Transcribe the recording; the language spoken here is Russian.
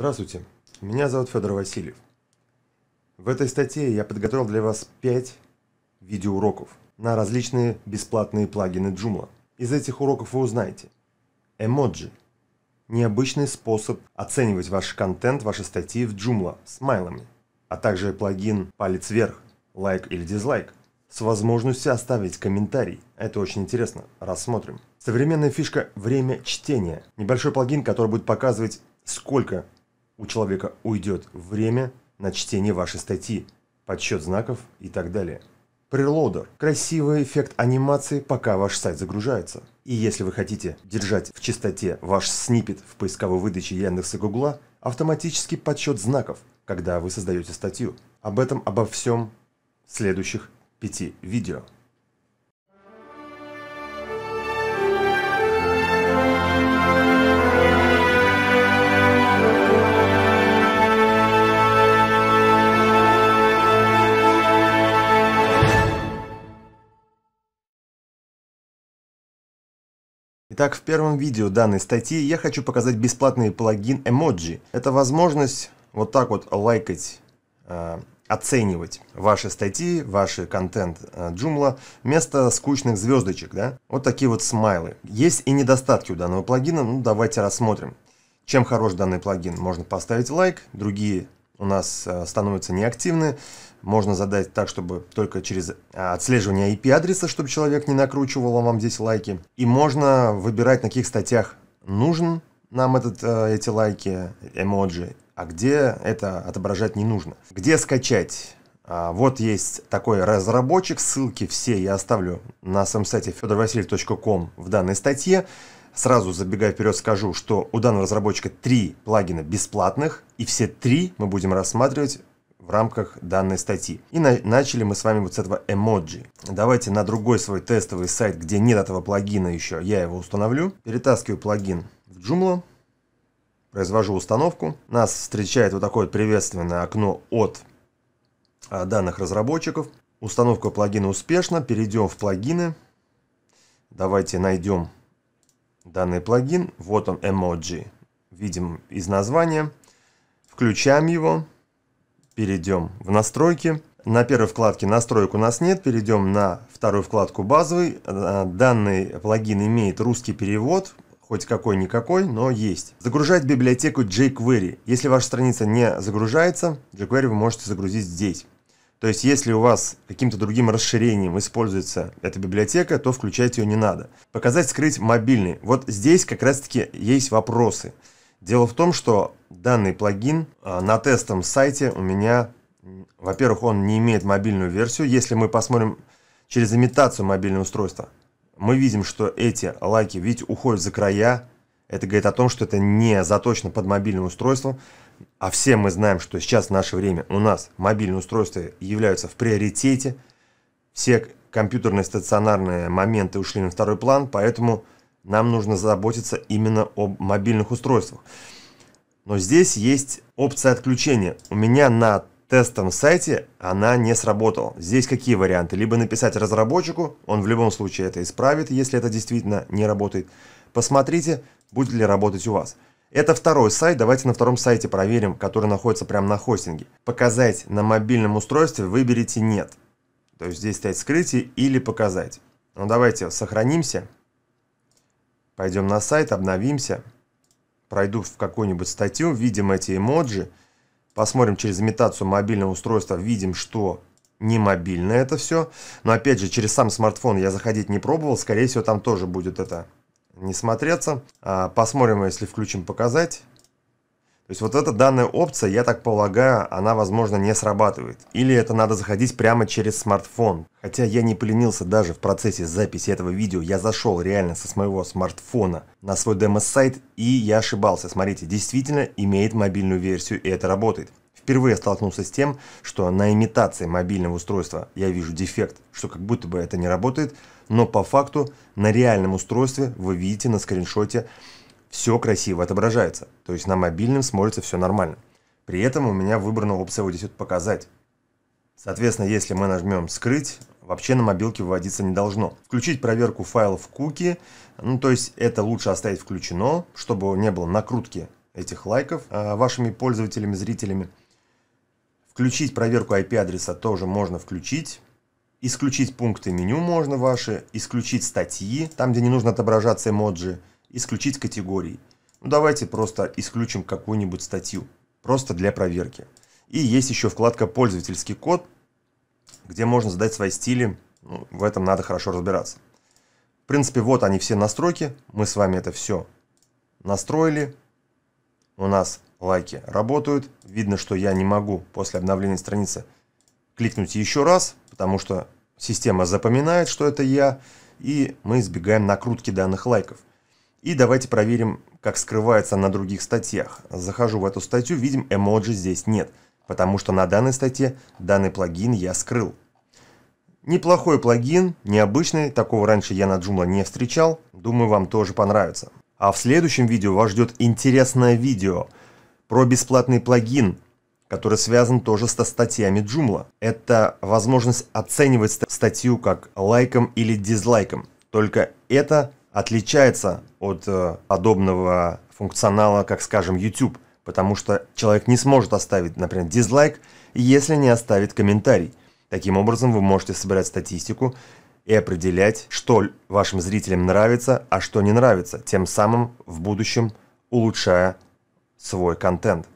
Здравствуйте, меня зовут Федор Васильев. В этой статье я подготовил для вас 5 видеоуроков на различные бесплатные плагины Joomla. Из этих уроков вы узнаете эмоджи – необычный способ оценивать ваш контент, ваши статьи в Joomla смайлами, а также плагин «Палец вверх», «Лайк» или «Дизлайк», с возможностью оставить комментарий. Это очень интересно. Рассмотрим. Современная фишка – время чтения. Небольшой плагин, который будет показывать, сколько у человека уйдет время на чтение вашей статьи, подсчет знаков и так далее. Прелоудер – красивый эффект анимации, пока ваш сайт загружается. И если вы хотите держать в чистоте ваш снипет в поисковой выдаче Яндекса и Гугла, автоматический подсчет знаков, когда вы создаете статью. Об этом обо всем в следующих пяти видео. Итак, в первом видео данной статьи я хочу показать бесплатный плагин Emoji. Это возможность вот так вот лайкать, э, оценивать ваши статьи, ваши контент э, вместо скучных звездочек, да? Вот такие вот смайлы. Есть и недостатки у данного плагина, ну давайте рассмотрим. Чем хорош данный плагин? Можно поставить лайк, другие у нас э, становятся неактивны. Можно задать так, чтобы только через э, отслеживание IP-адреса, чтобы человек не накручивал вам здесь лайки. И можно выбирать, на каких статьях нужен нам этот, э, эти лайки, эмоджи, а где это отображать не нужно. Где скачать? А, вот есть такой разработчик, ссылки все я оставлю на самом сайте fedorvasilь.com в данной статье. Сразу забегая вперед скажу, что у данного разработчика три плагина бесплатных, и все три мы будем рассматривать в рамках данной статьи. И на начали мы с вами вот с этого эмоджи. Давайте на другой свой тестовый сайт, где нет этого плагина еще, я его установлю. Перетаскиваю плагин в Joomla, произвожу установку. Нас встречает вот такое приветственное окно от а, данных разработчиков. Установка плагина успешна. Перейдем в плагины. Давайте найдем данный плагин. Вот он, emoji. Видим из названия. Включаем его. Перейдем в настройки. На первой вкладке настроек у нас нет. Перейдем на вторую вкладку базовый. Э, данный плагин имеет русский перевод. Хоть какой-никакой, но есть. Загружать библиотеку jQuery. Если ваша страница не загружается, jQuery вы можете загрузить здесь. То есть, если у вас каким-то другим расширением используется эта библиотека, то включать ее не надо. Показать скрыть мобильный. Вот здесь как раз-таки есть вопросы. Дело в том, что данный плагин а, на тестом сайте у меня, во-первых, он не имеет мобильную версию. Если мы посмотрим через имитацию мобильного устройства, мы видим, что эти лайки, видите, уходят за края. Это говорит о том, что это не заточено под мобильное устройство а все мы знаем, что сейчас в наше время у нас мобильные устройства являются в приоритете, все компьютерные стационарные моменты ушли на второй план, поэтому нам нужно заботиться именно об мобильных устройствах. Но здесь есть опция отключения. У меня на тестовом сайте она не сработала. Здесь какие варианты? Либо написать разработчику, он в любом случае это исправит, если это действительно не работает. Посмотрите, будет ли работать у вас. Это второй сайт, давайте на втором сайте проверим, который находится прямо на хостинге. Показать на мобильном устройстве выберите «Нет». То есть здесь стоит «Скрытие» или «Показать». Ну давайте сохранимся, пойдем на сайт, обновимся, пройду в какую-нибудь статью, видим эти эмоджи, посмотрим через имитацию мобильного устройства, видим, что не мобильное это все. Но опять же, через сам смартфон я заходить не пробовал, скорее всего там тоже будет это не смотреться. А, посмотрим, если включим показать. То есть вот эта данная опция, я так полагаю, она, возможно, не срабатывает. Или это надо заходить прямо через смартфон. Хотя я не поленился даже в процессе записи этого видео. Я зашел реально со своего смартфона на свой демо-сайт, и я ошибался. Смотрите, действительно имеет мобильную версию, и это работает. Впервые столкнулся с тем, что на имитации мобильного устройства я вижу дефект, что как будто бы это не работает, но по факту на реальном устройстве вы видите на скриншоте все красиво отображается. То есть на мобильном смотрится все нормально. При этом у меня выбрана опция вот здесь вот показать. Соответственно, если мы нажмем «Скрыть», вообще на мобилке выводиться не должно. Включить проверку файлов куки, ну то есть это лучше оставить включено, чтобы не было накрутки этих лайков а, вашими пользователями, зрителями. Включить проверку IP-адреса тоже можно включить. Исключить пункты меню можно ваши, исключить статьи, там где не нужно отображаться эмоджи, исключить категории. Ну давайте просто исключим какую-нибудь статью, просто для проверки. И есть еще вкладка «Пользовательский код», где можно задать свои стили, ну, в этом надо хорошо разбираться. В принципе, вот они все настройки, мы с вами это все настроили, у нас лайки работают, видно, что я не могу после обновления страницы кликнуть еще раз – потому что система запоминает, что это я, и мы избегаем накрутки данных лайков. И давайте проверим, как скрывается на других статьях. Захожу в эту статью, видим, эмоджи здесь нет, потому что на данной статье данный плагин я скрыл. Неплохой плагин, необычный, такого раньше я на Joomla не встречал, думаю вам тоже понравится. А в следующем видео вас ждет интересное видео про бесплатный плагин который связан тоже со статьями Joomla. Это возможность оценивать статью как лайком или дизлайком. Только это отличается от э, подобного функционала, как, скажем, YouTube, потому что человек не сможет оставить, например, дизлайк, если не оставит комментарий. Таким образом, вы можете собирать статистику и определять, что вашим зрителям нравится, а что не нравится, тем самым в будущем улучшая свой контент.